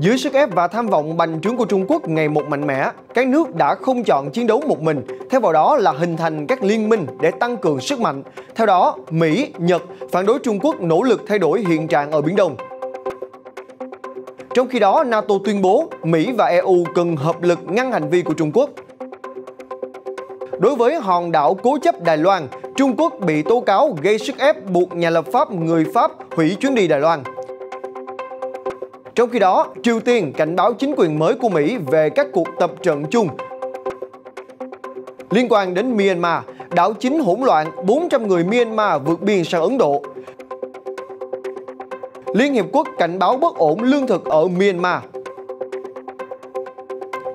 Dưới sức ép và tham vọng bành trướng của Trung Quốc ngày một mạnh mẽ, các nước đã không chọn chiến đấu một mình, theo vào đó là hình thành các liên minh để tăng cường sức mạnh. Theo đó, Mỹ, Nhật phản đối Trung Quốc nỗ lực thay đổi hiện trạng ở Biển Đông. Trong khi đó, NATO tuyên bố Mỹ và EU cần hợp lực ngăn hành vi của Trung Quốc. Đối với hòn đảo cố chấp Đài Loan, Trung Quốc bị tố cáo gây sức ép buộc nhà lập pháp người Pháp hủy chuyến đi Đài Loan. Trong khi đó, Triều Tiên cảnh báo chính quyền mới của Mỹ về các cuộc tập trận chung liên quan đến Myanmar, đảo chính hỗn loạn, 400 người Myanmar vượt biên sang Ấn Độ. Liên Hiệp Quốc cảnh báo bất ổn lương thực ở Myanmar.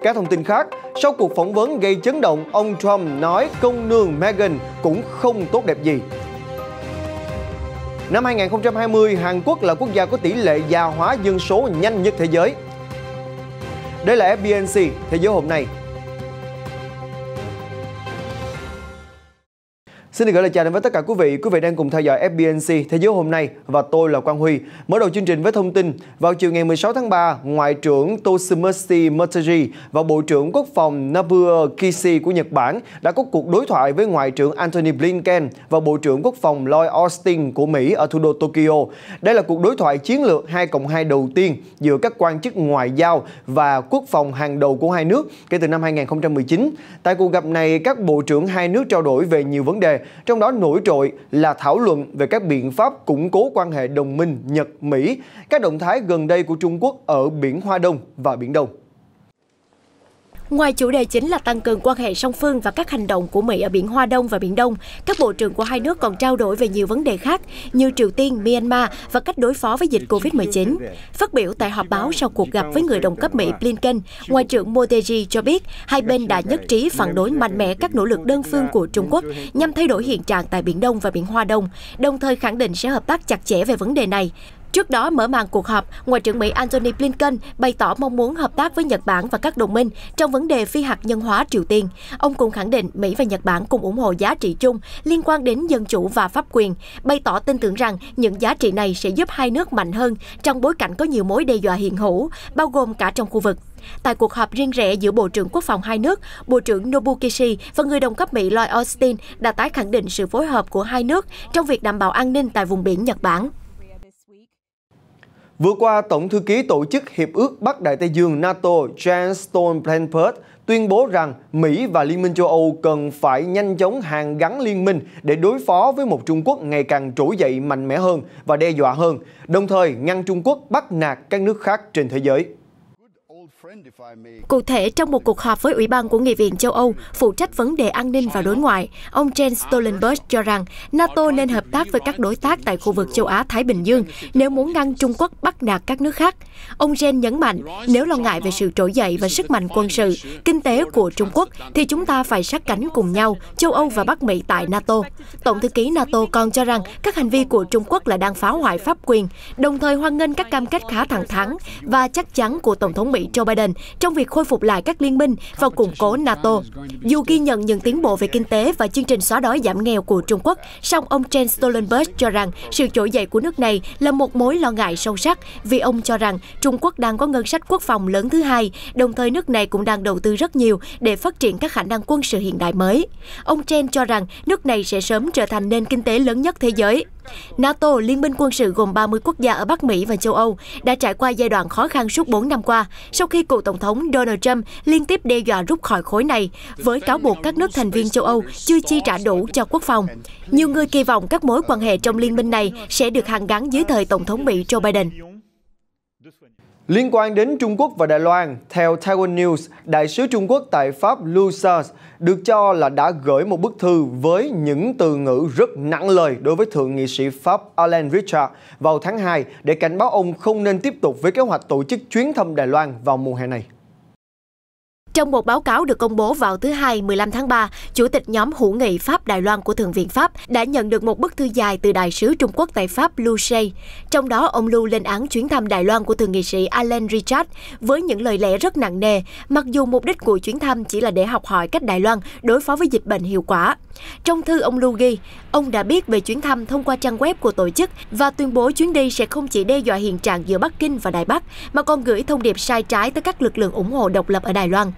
Các thông tin khác, sau cuộc phỏng vấn gây chấn động, ông Trump nói công nương Meghan cũng không tốt đẹp gì. Năm 2020, Hàn Quốc là quốc gia có tỷ lệ già hóa dân số nhanh nhất thế giới. Đây là FBNC Thế giới hôm nay Xin được gửi lời chào đến với tất cả quý vị. Quý vị đang cùng theo dõi FBNC Thế giới hôm nay và tôi là Quang Huy. Mở đầu chương trình với thông tin, vào chiều ngày 16 tháng 3, Ngoại trưởng Toshimitsu Motegi và Bộ trưởng Quốc phòng Nobuo Kishi của Nhật Bản đã có cuộc đối thoại với Ngoại trưởng anthony Blinken và Bộ trưởng Quốc phòng Lloyd Austin của Mỹ ở thủ đô Tokyo. Đây là cuộc đối thoại chiến lược 2 cộng 2 đầu tiên giữa các quan chức ngoại giao và quốc phòng hàng đầu của hai nước kể từ năm 2019. Tại cuộc gặp này, các bộ trưởng hai nước trao đổi về nhiều vấn đề trong đó nổi trội là thảo luận về các biện pháp củng cố quan hệ đồng minh Nhật-Mỹ, các động thái gần đây của Trung Quốc ở Biển Hoa Đông và Biển Đông. Ngoài chủ đề chính là tăng cường quan hệ song phương và các hành động của Mỹ ở biển Hoa Đông và Biển Đông, các bộ trưởng của hai nước còn trao đổi về nhiều vấn đề khác như Triều Tiên, Myanmar và cách đối phó với dịch COVID-19. Phát biểu tại họp báo sau cuộc gặp với người đồng cấp Mỹ Blinken, Ngoại trưởng Motegi cho biết hai bên đã nhất trí phản đối mạnh mẽ các nỗ lực đơn phương của Trung Quốc nhằm thay đổi hiện trạng tại Biển Đông và Biển Hoa Đông, đồng thời khẳng định sẽ hợp tác chặt chẽ về vấn đề này. Trước đó mở màn cuộc họp, Ngoại trưởng Mỹ Antony Blinken bày tỏ mong muốn hợp tác với Nhật Bản và các đồng minh trong vấn đề phi hạt nhân hóa Triều Tiên. Ông cũng khẳng định Mỹ và Nhật Bản cùng ủng hộ giá trị chung liên quan đến dân chủ và pháp quyền, bày tỏ tin tưởng rằng những giá trị này sẽ giúp hai nước mạnh hơn trong bối cảnh có nhiều mối đe dọa hiện hữu, bao gồm cả trong khu vực. Tại cuộc họp riêng rẽ giữa Bộ trưởng Quốc phòng hai nước, Bộ trưởng Nobu Kishi và người đồng cấp Mỹ Lloyd Austin đã tái khẳng định sự phối hợp của hai nước trong việc đảm bảo an ninh tại vùng biển Nhật Bản. Vừa qua, Tổng thư ký Tổ chức Hiệp ước Bắc Đại Tây Dương NATO Jens Stoltenberg tuyên bố rằng Mỹ và Liên minh châu Âu cần phải nhanh chóng hàn gắn liên minh để đối phó với một Trung Quốc ngày càng trỗi dậy mạnh mẽ hơn và đe dọa hơn, đồng thời ngăn Trung Quốc bắt nạt các nước khác trên thế giới. Cụ thể, trong một cuộc họp với Ủy ban của Nghị viện châu Âu phụ trách vấn đề an ninh và đối ngoại, ông Jens Stoltenberg cho rằng NATO nên hợp tác với các đối tác tại khu vực châu Á-Thái Bình Dương nếu muốn ngăn Trung Quốc bắt nạt các nước khác. Ông Jens nhấn mạnh, nếu lo ngại về sự trỗi dậy và sức mạnh quân sự, kinh tế của Trung Quốc, thì chúng ta phải sát cánh cùng nhau, châu Âu và Bắc Mỹ tại NATO. Tổng thư ký NATO còn cho rằng các hành vi của Trung Quốc là đang phá hoại pháp quyền, đồng thời hoan nghênh các cam kết khá thẳng thắn và chắc chắn của Tổng thống Mỹ Joe Biden Biden trong việc khôi phục lại các liên minh và củng cố NATO. Dù ghi nhận những tiến bộ về kinh tế và chương trình xóa đói giảm nghèo của Trung Quốc, song ông Jens Stoltenberg cho rằng sự trỗi dậy của nước này là một mối lo ngại sâu sắc vì ông cho rằng Trung Quốc đang có ngân sách quốc phòng lớn thứ hai, đồng thời nước này cũng đang đầu tư rất nhiều để phát triển các khả năng quân sự hiện đại mới. Ông Chen cho rằng nước này sẽ sớm trở thành nền kinh tế lớn nhất thế giới. NATO, liên minh quân sự gồm 30 quốc gia ở Bắc Mỹ và châu Âu, đã trải qua giai đoạn khó khăn suốt 4 năm qua sau khi cựu Tổng thống Donald Trump liên tiếp đe dọa rút khỏi khối này với cáo buộc các nước thành viên châu Âu chưa chi trả đủ cho quốc phòng. Nhiều người kỳ vọng các mối quan hệ trong liên minh này sẽ được hàn gắn dưới thời Tổng thống Mỹ Joe Biden. Liên quan đến Trung Quốc và Đài Loan, theo Taiwan News, đại sứ Trung Quốc tại Pháp Lu Sars được cho là đã gửi một bức thư với những từ ngữ rất nặng lời đối với thượng nghị sĩ Pháp Alain Richard vào tháng 2 để cảnh báo ông không nên tiếp tục với kế hoạch tổ chức chuyến thăm Đài Loan vào mùa hè này. Trong một báo cáo được công bố vào thứ Hai 15 tháng 3, Chủ tịch nhóm hữu nghị Pháp Đài Loan của Thượng viện Pháp đã nhận được một bức thư dài từ Đại sứ Trung Quốc tại Pháp Lu Shei. Trong đó, ông Lu lên án chuyến thăm Đài Loan của Thượng nghị sĩ Alan Richard với những lời lẽ rất nặng nề, mặc dù mục đích của chuyến thăm chỉ là để học hỏi cách Đài Loan đối phó với dịch bệnh hiệu quả. Trong thư ông lưu ghi, ông đã biết về chuyến thăm thông qua trang web của tổ chức và tuyên bố chuyến đi sẽ không chỉ đe dọa hiện trạng giữa Bắc Kinh và Đài Bắc, mà còn gửi thông điệp sai trái tới các lực lượng ủng hộ độc lập ở Đài Loan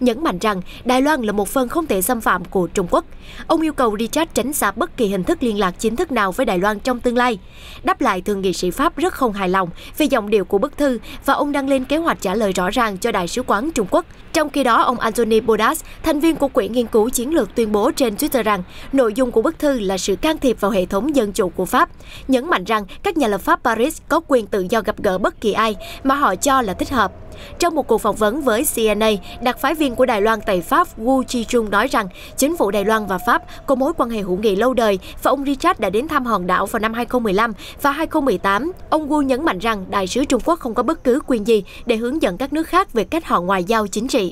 nhấn mạnh rằng Đài Loan là một phần không thể xâm phạm của Trung Quốc. Ông yêu cầu Richard tránh xa bất kỳ hình thức liên lạc chính thức nào với Đài Loan trong tương lai. Đáp lại, thượng nghị sĩ Pháp rất không hài lòng về giọng điệu của bức thư và ông đang lên kế hoạch trả lời rõ ràng cho Đại sứ quán Trung Quốc. Trong khi đó, ông Anthony Bodas, thành viên của Quỹ Nghiên cứu Chiến lược tuyên bố trên Twitter rằng nội dung của bức thư là sự can thiệp vào hệ thống dân chủ của Pháp, nhấn mạnh rằng các nhà lập pháp Paris có quyền tự do gặp gỡ bất kỳ ai mà họ cho là thích hợp. Trong một cuộc phỏng vấn với CNA, đặc phái viên của Đài Loan tại Pháp Wu Chi-chung nói rằng chính phủ Đài Loan và Pháp có mối quan hệ hữu nghị lâu đời và ông Richard đã đến thăm hòn đảo vào năm 2015 và 2018. Ông Wu nhấn mạnh rằng đại sứ Trung Quốc không có bất cứ quyền gì để hướng dẫn các nước khác về cách họ ngoại giao chính trị.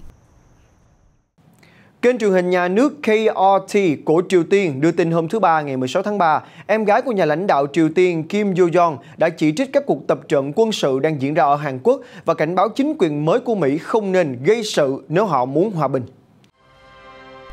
Kênh truyền hình nhà nước KRT của Triều Tiên đưa tin hôm thứ Ba ngày 16 tháng 3, em gái của nhà lãnh đạo Triều Tiên Kim Yo-jong đã chỉ trích các cuộc tập trận quân sự đang diễn ra ở Hàn Quốc và cảnh báo chính quyền mới của Mỹ không nên gây sự nếu họ muốn hòa bình.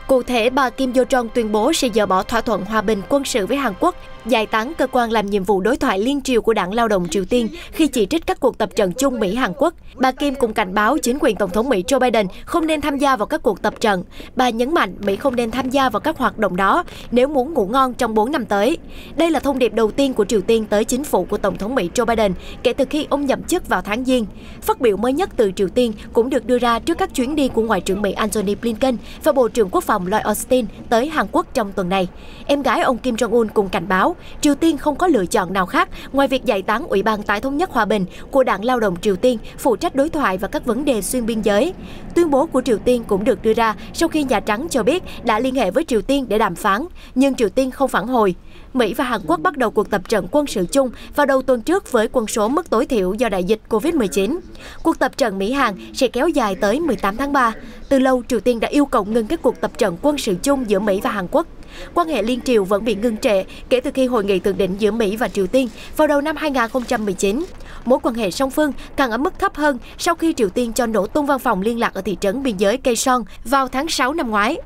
Cụ thể, bà Kim Yo Jong tuyên bố sẽ dỡ bỏ thỏa thuận hòa bình quân sự với Hàn Quốc, giải tán cơ quan làm nhiệm vụ đối thoại liên triều của đảng lao động Triều Tiên khi chỉ trích các cuộc tập trận chung Mỹ-Hàn Quốc. Bà Kim cũng cảnh báo chính quyền Tổng thống Mỹ Joe Biden không nên tham gia vào các cuộc tập trận. Bà nhấn mạnh Mỹ không nên tham gia vào các hoạt động đó nếu muốn ngủ ngon trong 4 năm tới. Đây là thông điệp đầu tiên của Triều Tiên tới chính phủ của Tổng thống Mỹ Joe Biden kể từ khi ông nhậm chức vào tháng Giêng. Phát biểu mới nhất từ Triều Tiên cũng được đưa ra trước các chuyến đi của Ngoại trưởng Mỹ Antony Blinken và Bộ trưởng Quốc phòng phòng Lloyd Austin tới Hàn Quốc trong tuần này. Em gái ông Kim Jong-un cùng cảnh báo Triều Tiên không có lựa chọn nào khác ngoài việc giải tán Ủy ban Tái thống nhất Hòa bình của Đảng Lao động Triều Tiên phụ trách đối thoại và các vấn đề xuyên biên giới. Tuyên bố của Triều Tiên cũng được đưa ra sau khi Nhà Trắng cho biết đã liên hệ với Triều Tiên để đàm phán, nhưng Triều Tiên không phản hồi. Mỹ và Hàn Quốc bắt đầu cuộc tập trận quân sự chung vào đầu tuần trước với quân số mức tối thiểu do đại dịch COVID-19. Cuộc tập trận Mỹ-Hàn sẽ kéo dài tới 18 tháng 3. Từ lâu, Triều Tiên đã yêu cầu ngừng các cuộc tập trận quân sự chung giữa Mỹ và Hàn Quốc. Quan hệ liên triều vẫn bị ngưng trệ kể từ khi hội nghị thượng đỉnh giữa Mỹ và Triều Tiên vào đầu năm 2019. Mối quan hệ song phương càng ở mức thấp hơn sau khi Triều Tiên cho nổ tung văn phòng liên lạc ở thị trấn biên giới Kaesong vào tháng 6 năm ngoái.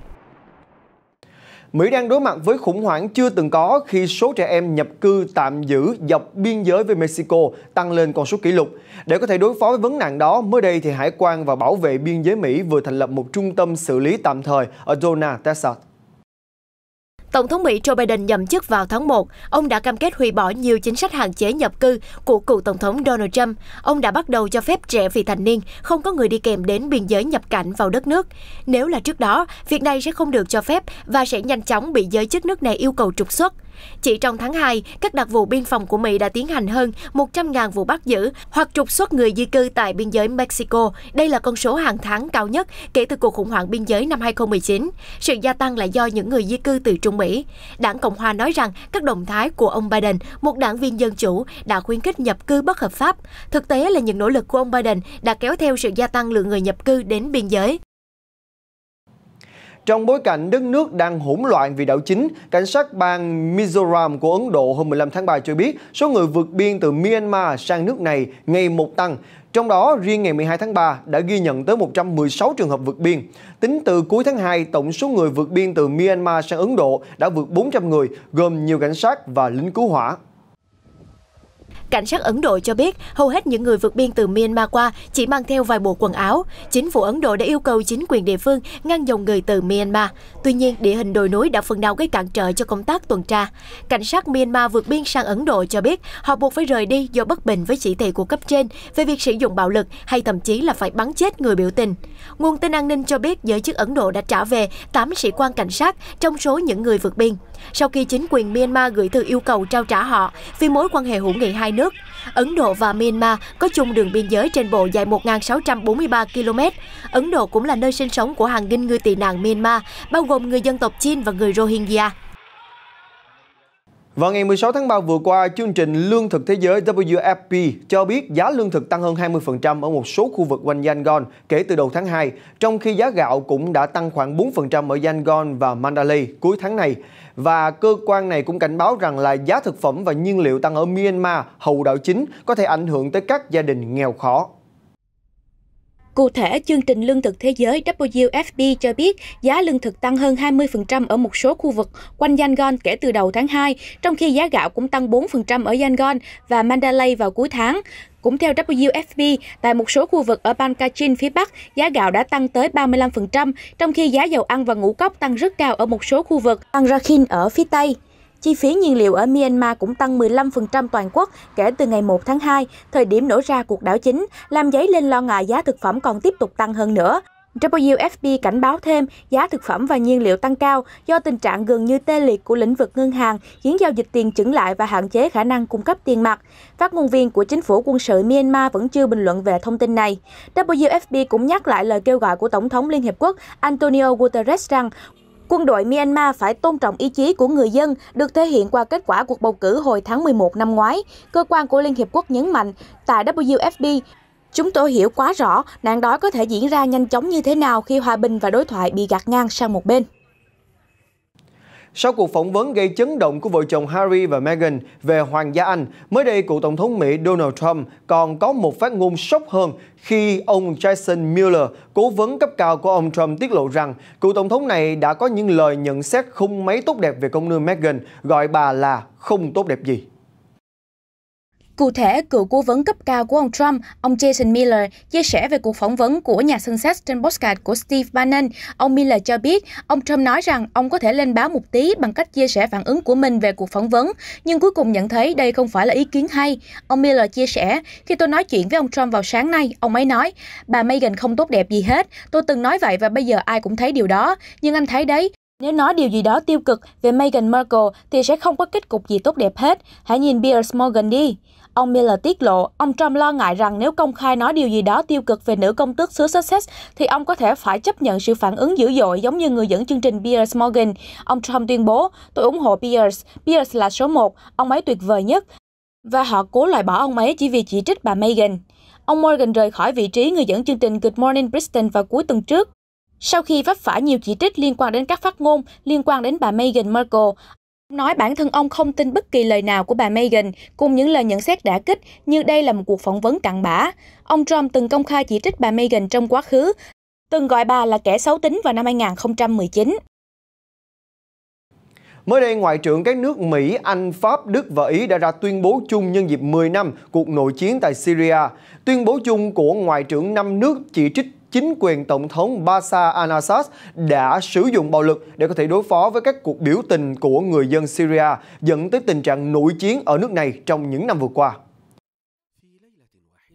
Mỹ đang đối mặt với khủng hoảng chưa từng có khi số trẻ em nhập cư tạm giữ dọc biên giới với Mexico tăng lên con số kỷ lục. Để có thể đối phó với vấn nạn đó, mới đây thì Hải quan và Bảo vệ biên giới Mỹ vừa thành lập một trung tâm xử lý tạm thời ở Dona, Texas. Tổng thống Mỹ Joe Biden nhậm chức vào tháng 1, ông đã cam kết hủy bỏ nhiều chính sách hạn chế nhập cư của cựu Tổng thống Donald Trump. Ông đã bắt đầu cho phép trẻ vị thành niên không có người đi kèm đến biên giới nhập cảnh vào đất nước. Nếu là trước đó, việc này sẽ không được cho phép và sẽ nhanh chóng bị giới chức nước này yêu cầu trục xuất. Chỉ trong tháng 2, các đặc vụ biên phòng của Mỹ đã tiến hành hơn 100.000 vụ bắt giữ hoặc trục xuất người di cư tại biên giới Mexico. Đây là con số hàng tháng cao nhất kể từ cuộc khủng hoảng biên giới năm 2019. Sự gia tăng là do những người di cư từ Trung Mỹ. Đảng Cộng hòa nói rằng các động thái của ông Biden, một đảng viên dân chủ, đã khuyến khích nhập cư bất hợp pháp. Thực tế là những nỗ lực của ông Biden đã kéo theo sự gia tăng lượng người nhập cư đến biên giới. Trong bối cảnh đất nước đang hỗn loạn vì đảo chính, cảnh sát bang Mizoram của Ấn Độ hôm 15 tháng 3 cho biết số người vượt biên từ Myanmar sang nước này ngày một tăng. Trong đó, riêng ngày 12 tháng 3 đã ghi nhận tới 116 trường hợp vượt biên. Tính từ cuối tháng 2, tổng số người vượt biên từ Myanmar sang Ấn Độ đã vượt 400 người, gồm nhiều cảnh sát và lính cứu hỏa. Cảnh sát Ấn Độ cho biết hầu hết những người vượt biên từ Myanmar qua chỉ mang theo vài bộ quần áo. Chính phủ Ấn Độ đã yêu cầu chính quyền địa phương ngăn dòng người từ Myanmar. Tuy nhiên, địa hình đồi núi đã phần nào gây cản trở cho công tác tuần tra. Cảnh sát Myanmar vượt biên sang Ấn Độ cho biết họ buộc phải rời đi do bất bình với chỉ thị của cấp trên về việc sử dụng bạo lực hay thậm chí là phải bắn chết người biểu tình. Nguồn tin an ninh cho biết giới chức Ấn Độ đã trả về 8 sĩ quan cảnh sát trong số những người vượt biên. Sau khi chính quyền Myanmar gửi thư yêu cầu trao trả họ vì mối quan hệ hữu nghị hai nước. Ấn Độ và Myanmar có chung đường biên giới trên bộ dài 1.643 km. Ấn Độ cũng là nơi sinh sống của hàng nghìn người tị nạn Myanmar, bao gồm người dân tộc Chin và người Rohingya. Vào ngày 16 tháng 3 vừa qua, chương trình Lương thực Thế giới WFP cho biết giá lương thực tăng hơn 20% ở một số khu vực quanh Yangon kể từ đầu tháng 2, trong khi giá gạo cũng đã tăng khoảng 4% ở Yangon và Mandalay cuối tháng này. Và cơ quan này cũng cảnh báo rằng là giá thực phẩm và nhiên liệu tăng ở Myanmar, hầu đạo chính, có thể ảnh hưởng tới các gia đình nghèo khó. Cụ thể, chương trình lương thực thế giới WFP cho biết giá lương thực tăng hơn 20% ở một số khu vực quanh Yangon kể từ đầu tháng 2, trong khi giá gạo cũng tăng 4% ở Yangon và Mandalay vào cuối tháng. Cũng theo WFP, tại một số khu vực ở bang Kachin phía Bắc, giá gạo đã tăng tới 35%, trong khi giá dầu ăn và ngũ cốc tăng rất cao ở một số khu vực bang Rakhine ở phía Tây. Chi phí nhiên liệu ở Myanmar cũng tăng 15% toàn quốc kể từ ngày 1 tháng 2, thời điểm nổ ra cuộc đảo chính, làm dấy lên lo ngại giá thực phẩm còn tiếp tục tăng hơn nữa. WFP cảnh báo thêm giá thực phẩm và nhiên liệu tăng cao do tình trạng gần như tê liệt của lĩnh vực ngân hàng khiến giao dịch tiền chững lại và hạn chế khả năng cung cấp tiền mặt. Phát ngôn viên của chính phủ quân sự Myanmar vẫn chưa bình luận về thông tin này. WFP cũng nhắc lại lời kêu gọi của Tổng thống Liên Hiệp Quốc Antonio Guterres rằng Quân đội Myanmar phải tôn trọng ý chí của người dân được thể hiện qua kết quả cuộc bầu cử hồi tháng 11 năm ngoái. Cơ quan của Liên Hiệp Quốc nhấn mạnh, tại WFP, Chúng tôi hiểu quá rõ nạn đói có thể diễn ra nhanh chóng như thế nào khi hòa bình và đối thoại bị gạt ngang sang một bên. Sau cuộc phỏng vấn gây chấn động của vợ chồng Harry và Meghan về Hoàng gia Anh, mới đây cựu Tổng thống Mỹ Donald Trump còn có một phát ngôn sốc hơn khi ông Jason Miller, cố vấn cấp cao của ông Trump tiết lộ rằng cựu Tổng thống này đã có những lời nhận xét không mấy tốt đẹp về công nương Meghan, gọi bà là không tốt đẹp gì. Cụ thể, cựu cố vấn cấp cao của ông Trump, ông Jason Miller, chia sẻ về cuộc phỏng vấn của nhà sân xét trên podcast của Steve Bannon. Ông Miller cho biết, ông Trump nói rằng ông có thể lên báo một tí bằng cách chia sẻ phản ứng của mình về cuộc phỏng vấn, nhưng cuối cùng nhận thấy đây không phải là ý kiến hay. Ông Miller chia sẻ, khi tôi nói chuyện với ông Trump vào sáng nay, ông ấy nói, bà Megan không tốt đẹp gì hết, tôi từng nói vậy và bây giờ ai cũng thấy điều đó, nhưng anh thấy đấy, nếu nói điều gì đó tiêu cực về Meghan Markle thì sẽ không có kết cục gì tốt đẹp hết. Hãy nhìn Piers Morgan đi. Ông Miller tiết lộ, ông Trump lo ngại rằng nếu công khai nói điều gì đó tiêu cực về nữ công tước xứ Sussex, thì ông có thể phải chấp nhận sự phản ứng dữ dội giống như người dẫn chương trình Piers Morgan. Ông Trump tuyên bố, tôi ủng hộ Piers. Piers là số một, ông ấy tuyệt vời nhất. Và họ cố loại bỏ ông ấy chỉ vì chỉ trích bà Meghan. Ông Morgan rời khỏi vị trí người dẫn chương trình Good Morning Britain vào cuối tuần trước. Sau khi vấp phải nhiều chỉ trích liên quan đến các phát ngôn liên quan đến bà Meghan Markle, Nói bản thân ông không tin bất kỳ lời nào của bà Megan cùng những lời nhận xét đã kích như đây là một cuộc phỏng vấn cặn bã. Ông Trump từng công khai chỉ trích bà Megan trong quá khứ, từng gọi bà là kẻ xấu tính vào năm 2019. Mới đây, Ngoại trưởng các nước Mỹ, Anh, Pháp, Đức và Ý đã ra tuyên bố chung nhân dịp 10 năm cuộc nội chiến tại Syria. Tuyên bố chung của Ngoại trưởng năm nước chỉ trích chính quyền Tổng thống Bashar al-Assad đã sử dụng bạo lực để có thể đối phó với các cuộc biểu tình của người dân Syria, dẫn tới tình trạng nội chiến ở nước này trong những năm vừa qua.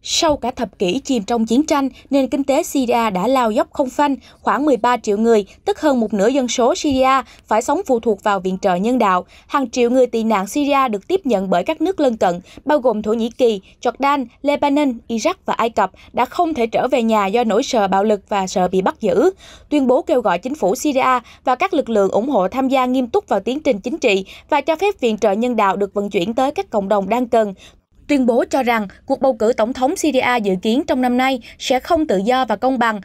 Sau cả thập kỷ chìm trong chiến tranh, nền kinh tế Syria đã lao dốc không phanh, khoảng 13 triệu người, tức hơn một nửa dân số Syria, phải sống phụ thuộc vào viện trợ nhân đạo. Hàng triệu người tị nạn Syria được tiếp nhận bởi các nước lân cận, bao gồm Thổ Nhĩ Kỳ, Jordan, Lebanon, Iraq và Ai Cập, đã không thể trở về nhà do nỗi sợ bạo lực và sợ bị bắt giữ. Tuyên bố kêu gọi chính phủ Syria và các lực lượng ủng hộ tham gia nghiêm túc vào tiến trình chính trị và cho phép viện trợ nhân đạo được vận chuyển tới các cộng đồng đang cần, tuyên bố cho rằng cuộc bầu cử tổng thống Syria dự kiến trong năm nay sẽ không tự do và công bằng,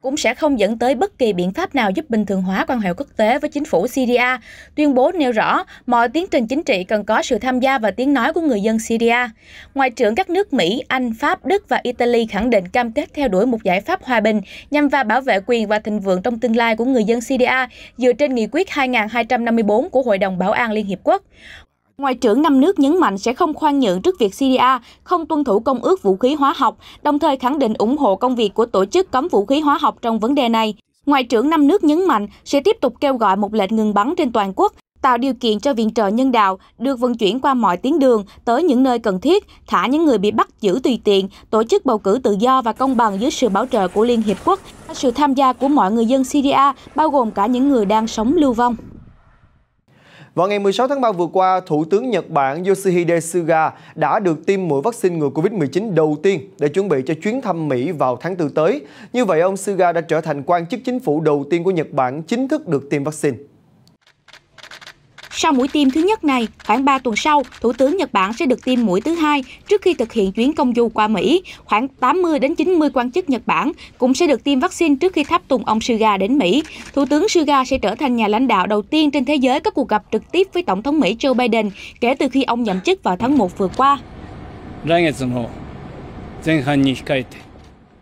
cũng sẽ không dẫn tới bất kỳ biện pháp nào giúp bình thường hóa quan hệ quốc tế với chính phủ Syria. Tuyên bố nêu rõ mọi tiến trình chính trị cần có sự tham gia và tiếng nói của người dân Syria. Ngoại trưởng các nước Mỹ, Anh, Pháp, Đức và Italy khẳng định cam kết theo đuổi một giải pháp hòa bình nhằm và bảo vệ quyền và thịnh vượng trong tương lai của người dân Syria dựa trên nghị quyết 2254 của Hội đồng Bảo an Liên Hiệp Quốc. Ngoại trưởng năm nước nhấn mạnh sẽ không khoan nhượng trước việc Syria không tuân thủ công ước vũ khí hóa học, đồng thời khẳng định ủng hộ công việc của tổ chức cấm vũ khí hóa học trong vấn đề này. Ngoại trưởng năm nước nhấn mạnh sẽ tiếp tục kêu gọi một lệnh ngừng bắn trên toàn quốc, tạo điều kiện cho viện trợ nhân đạo được vận chuyển qua mọi tuyến đường tới những nơi cần thiết, thả những người bị bắt giữ tùy tiện, tổ chức bầu cử tự do và công bằng dưới sự bảo trợ của Liên Hiệp Quốc, sự tham gia của mọi người dân Syria, bao gồm cả những người đang sống lưu vong. Vào ngày 16 tháng 3 vừa qua, Thủ tướng Nhật Bản Yoshihide Suga đã được tiêm mũi vaccine ngừa Covid-19 đầu tiên để chuẩn bị cho chuyến thăm Mỹ vào tháng 4 tới. Như vậy, ông Suga đã trở thành quan chức chính phủ đầu tiên của Nhật Bản chính thức được tiêm vaccine. Sau mũi tiêm thứ nhất này, khoảng 3 tuần sau, Thủ tướng Nhật Bản sẽ được tiêm mũi thứ hai trước khi thực hiện chuyến công du qua Mỹ. Khoảng 80 đến 90 quan chức Nhật Bản cũng sẽ được tiêm vaccine trước khi tháp tùng ông Suga đến Mỹ. Thủ tướng Suga sẽ trở thành nhà lãnh đạo đầu tiên trên thế giới có cuộc gặp trực tiếp với Tổng thống Mỹ Joe Biden kể từ khi ông nhậm chức vào tháng 1 vừa qua. 来月の前半に控えて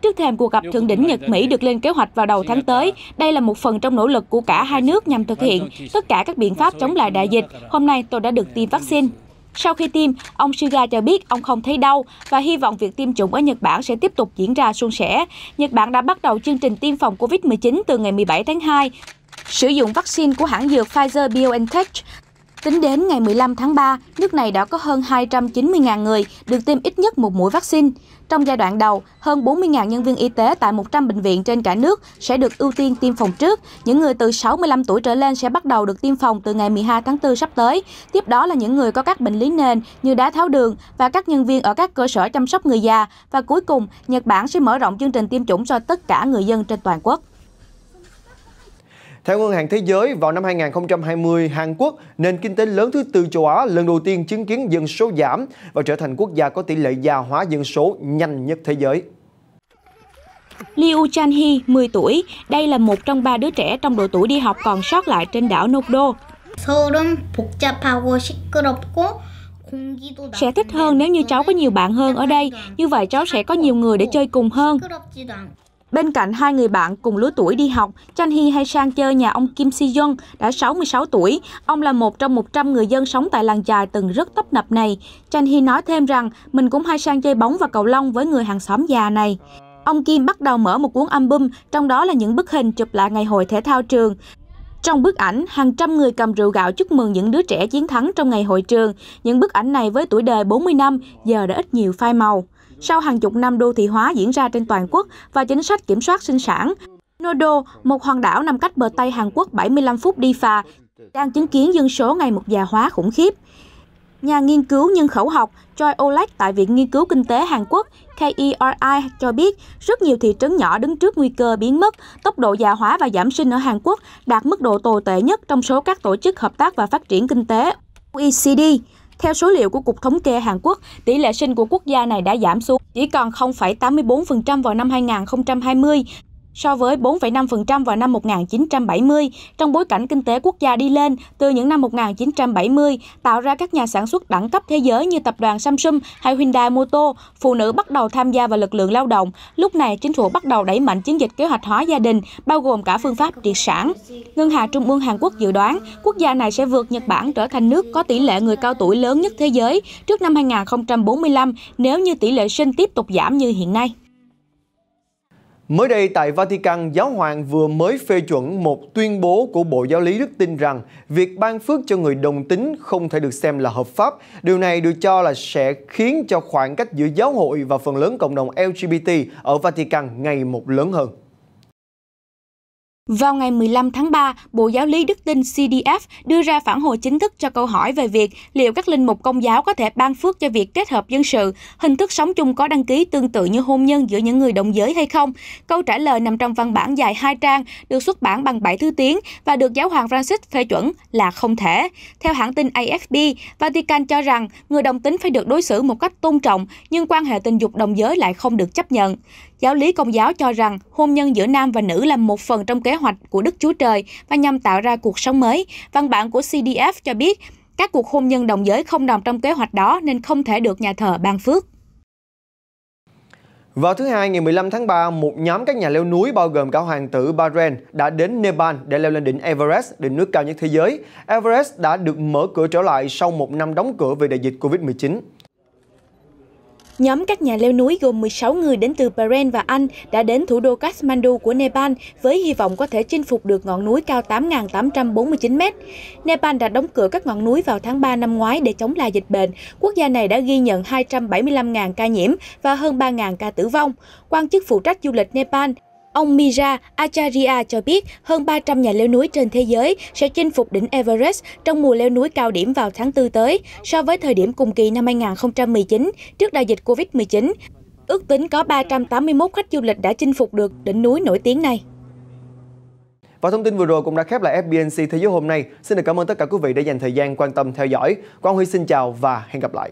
Trước thềm cuộc gặp thượng đỉnh Nhật-Mỹ được lên kế hoạch vào đầu tháng tới, đây là một phần trong nỗ lực của cả hai nước nhằm thực hiện tất cả các biện pháp chống lại đại dịch. Hôm nay tôi đã được tiêm vaccine. Sau khi tiêm, ông Suga cho biết ông không thấy đau và hy vọng việc tiêm chủng ở Nhật Bản sẽ tiếp tục diễn ra suôn sẻ. Nhật Bản đã bắt đầu chương trình tiêm phòng COVID-19 từ ngày 17 tháng 2. Sử dụng vaccine của hãng dược Pfizer BioNTech Tính đến ngày 15 tháng 3, nước này đã có hơn 290.000 người được tiêm ít nhất một mũi vaccine. Trong giai đoạn đầu, hơn 40.000 nhân viên y tế tại 100 bệnh viện trên cả nước sẽ được ưu tiên tiêm phòng trước. Những người từ 65 tuổi trở lên sẽ bắt đầu được tiêm phòng từ ngày 12 tháng 4 sắp tới. Tiếp đó là những người có các bệnh lý nền như đái tháo đường và các nhân viên ở các cơ sở chăm sóc người già. Và cuối cùng, Nhật Bản sẽ mở rộng chương trình tiêm chủng cho tất cả người dân trên toàn quốc. Theo Ngân hàng Thế giới, vào năm 2020, Hàn Quốc, nền kinh tế lớn thứ tư châu Á, lần đầu tiên chứng kiến dân số giảm và trở thành quốc gia có tỷ lệ già hóa dân số nhanh nhất thế giới. Liu Chan-hee, 10 tuổi, đây là một trong ba đứa trẻ trong độ tuổi đi học còn sót lại trên đảo Nokdo. Sẽ thích hơn nếu như cháu có nhiều bạn hơn ở đây, như vậy cháu sẽ có nhiều người để chơi cùng hơn. Bên cạnh hai người bạn cùng lứa tuổi đi học, chanh Hee hay sang chơi nhà ông Kim Si Young đã 66 tuổi. Ông là một trong 100 người dân sống tại làng chài từng rất tấp nập này. chanh Hee nói thêm rằng mình cũng hay sang chơi bóng và cầu lông với người hàng xóm già này. Ông Kim bắt đầu mở một cuốn album, trong đó là những bức hình chụp lại ngày hội thể thao trường. Trong bức ảnh, hàng trăm người cầm rượu gạo chúc mừng những đứa trẻ chiến thắng trong ngày hội trường. Những bức ảnh này với tuổi đời 40 năm giờ đã ít nhiều phai màu sau hàng chục năm đô thị hóa diễn ra trên toàn quốc và chính sách kiểm soát sinh sản. Nodo, một hòn đảo nằm cách bờ Tây Hàn Quốc 75 phút đi phà, đang chứng kiến dân số ngày một già hóa khủng khiếp. Nhà nghiên cứu nhân khẩu học Choi Olek tại Viện Nghiên cứu Kinh tế Hàn Quốc KERI cho biết rất nhiều thị trấn nhỏ đứng trước nguy cơ biến mất, tốc độ già hóa và giảm sinh ở Hàn Quốc đạt mức độ tồi tệ nhất trong số các tổ chức hợp tác và phát triển kinh tế OECD. Theo số liệu của Cục Thống kê Hàn Quốc, tỷ lệ sinh của quốc gia này đã giảm xuống chỉ còn 0,84% vào năm 2020 so với 4,5% vào năm 1970 trong bối cảnh kinh tế quốc gia đi lên từ những năm 1970, tạo ra các nhà sản xuất đẳng cấp thế giới như tập đoàn Samsung hay Hyundai Motor, phụ nữ bắt đầu tham gia vào lực lượng lao động. Lúc này, chính phủ bắt đầu đẩy mạnh chiến dịch kế hoạch hóa gia đình, bao gồm cả phương pháp triệt sản. Ngân hàng Trung ương Hàn Quốc dự đoán quốc gia này sẽ vượt Nhật Bản trở thành nước có tỷ lệ người cao tuổi lớn nhất thế giới trước năm 2045 nếu như tỷ lệ sinh tiếp tục giảm như hiện nay. Mới đây tại Vatican, Giáo hoàng vừa mới phê chuẩn một tuyên bố của Bộ Giáo lý Đức tin rằng việc ban phước cho người đồng tính không thể được xem là hợp pháp. Điều này được cho là sẽ khiến cho khoảng cách giữa giáo hội và phần lớn cộng đồng LGBT ở Vatican ngày một lớn hơn. Vào ngày 15 tháng 3, Bộ Giáo lý Đức Tin CDF đưa ra phản hồi chính thức cho câu hỏi về việc liệu các linh mục công giáo có thể ban phước cho việc kết hợp dân sự, hình thức sống chung có đăng ký tương tự như hôn nhân giữa những người đồng giới hay không. Câu trả lời nằm trong văn bản dài hai trang, được xuất bản bằng 7 thứ tiếng và được Giáo hoàng Francis phê chuẩn là không thể. Theo hãng tin AFP, Vatican cho rằng người đồng tính phải được đối xử một cách tôn trọng, nhưng quan hệ tình dục đồng giới lại không được chấp nhận. Giáo lý Công giáo cho rằng hôn nhân giữa nam và nữ là một phần trong kế hoạch của Đức Chúa Trời và nhằm tạo ra cuộc sống mới. Văn bản của CDF cho biết các cuộc hôn nhân đồng giới không nằm trong kế hoạch đó nên không thể được nhà thờ ban phước. Vào thứ Hai ngày 15 tháng 3, một nhóm các nhà leo núi bao gồm cả hoàng tử Bahrain đã đến Nepal để leo lên đỉnh Everest, đỉnh nước cao nhất thế giới. Everest đã được mở cửa trở lại sau một năm đóng cửa vì đại dịch Covid-19. Nhóm các nhà leo núi gồm 16 người đến từ Bahrain và Anh đã đến thủ đô Kathmandu của Nepal với hy vọng có thể chinh phục được ngọn núi cao 8.849 m. Nepal đã đóng cửa các ngọn núi vào tháng 3 năm ngoái để chống lại dịch bệnh. Quốc gia này đã ghi nhận 275.000 ca nhiễm và hơn 3.000 ca tử vong. Quan chức phụ trách du lịch Nepal Ông Mira Acharya cho biết hơn 300 nhà leo núi trên thế giới sẽ chinh phục đỉnh Everest trong mùa leo núi cao điểm vào tháng 4 tới so với thời điểm cùng kỳ năm 2019 trước đại dịch Covid-19. Ước tính có 381 khách du lịch đã chinh phục được đỉnh núi nổi tiếng này. Và thông tin vừa rồi cũng đã khép lại FBNC Thế giới hôm nay. Xin được cảm ơn tất cả quý vị đã dành thời gian quan tâm theo dõi. Quang Huy xin chào và hẹn gặp lại.